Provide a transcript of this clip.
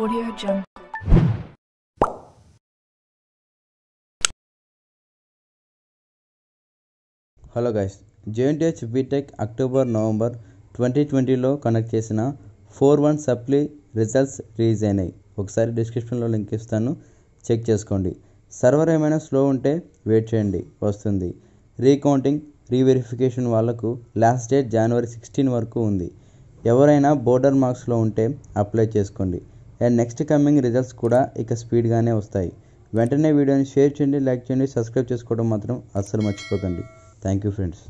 Audio Jungle. Hello guys JNTH BTech October November twenty ట్వంటీలో connect చేసిన four one supply results release అయినాయి ఒకసారి డిస్క్రిప్షన్లో లింక్ ఇస్తాను చెక్ చేసుకోండి సర్వర్ ఏమైనా స్లో ఉంటే వెయిట్ చేయండి వస్తుంది రీకౌంటింగ్ రీవెరిఫికేషన్ వాళ్లకు లాస్ట్ డేట్ జనవరి సిక్స్టీన్ వరకు ఉంది ఎవరైనా బోర్డర్ మార్క్స్లో ఉంటే అప్లై చేసుకోండి అండ్ నెక్స్ట్ కమింగ్ రిజల్ట్స్ కూడా ఇక స్పీడ్గానే వస్తాయి వెంటనే వీడియోని షేర్ చేయండి లైక్ చేయండి సబ్స్క్రైబ్ చేసుకోవడం మాత్రం అస్సలు మర్చిపోకండి థ్యాంక్ యూ ఫ్రెండ్స్